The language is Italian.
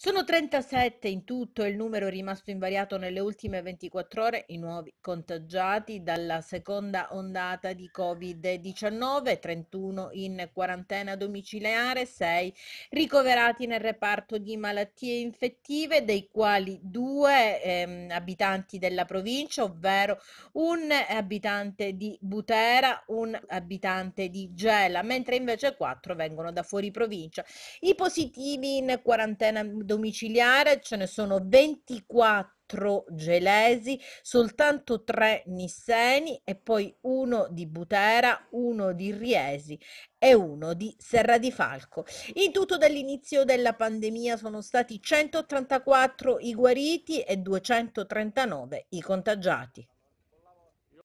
Sono 37 in tutto il numero rimasto invariato nelle ultime 24 ore i nuovi contagiati dalla seconda ondata di Covid-19, 31 in quarantena domiciliare, 6 ricoverati nel reparto di malattie infettive, dei quali 2 ehm, abitanti della provincia, ovvero un abitante di Butera, un abitante di Gela, mentre invece 4 vengono da fuori provincia. I positivi in quarantena domiciliare ce ne sono 24 gelesi, soltanto tre nisseni e poi uno di Butera, uno di Riesi e uno di Serra di Falco. In tutto dall'inizio della pandemia sono stati 184 i guariti e 239 i contagiati.